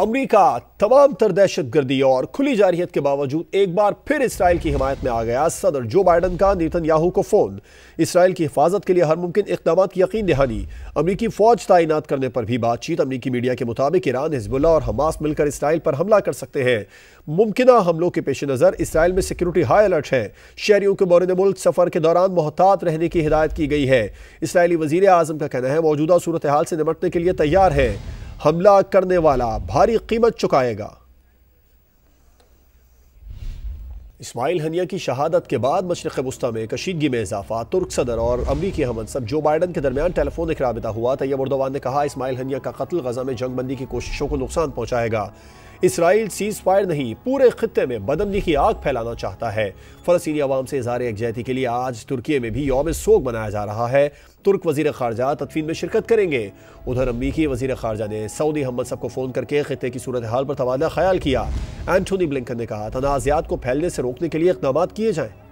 अमरीका तमाम तर दहशत गर्दी और खुली जारहियत के बावजूद एक बार फिर इसराइल की हिमायत में आ गया सदर जो बाइडन का नीतन याहू को फ़ोन इसराइल की हिफाजत के लिए हर मुमकिन इकदाम की यकीन दहानी अमरीकी फ़ौज तैनात करने पर भी बातचीत अमरीकी मीडिया के मुताबिक ईरान हिजबुल्ला और हमास मिलकर इसराइल पर हमला कर सकते हैं मुमकिन हमलों के पेश नज़र इसराइल में सिक्योरिटी हाई अलर्ट है शहरीों के मौरद मुल्क सफ़र के दौरान मोहतात रहने की हिदायत की गई है इसराइली वजी अजम का कहना है मौजूदा सूरत हाल से निमटने के लिए तैयार है हमला करने वाला भारी कीमत चुकाएगा इस्माइल हनिया की शहादत के बाद मशरक़ वस्ती में कशीदगी में इजाफा तुर्क सदर और अमरीकी हमन सब जो बाइडन के दरमियान टेलीफोन एक रबा हुआ तैयब उर्दवान ने कहा इस्माइल हनिया का कत्ल गजा में जंग बंदी की कोशिशों को नुकसान पहुंचाएगा इसराइल सीज फायर नहीं पूरे खत्े में बदमनी की आग फैलाना चाहता है फलस्तनी आवाम से इजहार यकजहती के लिए आज तुर्की में भी योम सोग मनाया जा रहा है तुर्क वजीर खारजा तदफीन में शिरकत करेंगे उधर अमरीकी वजीर खारजा ने सऊदी हमद सबको फ़ोन करके खत्े की सूरत हाल पर तबादला ख्याल किया एंटोनी ब्लिंकन ने कहा तनाज़ात को फैलने से रोकने के लिए इकदाम किए जाएँ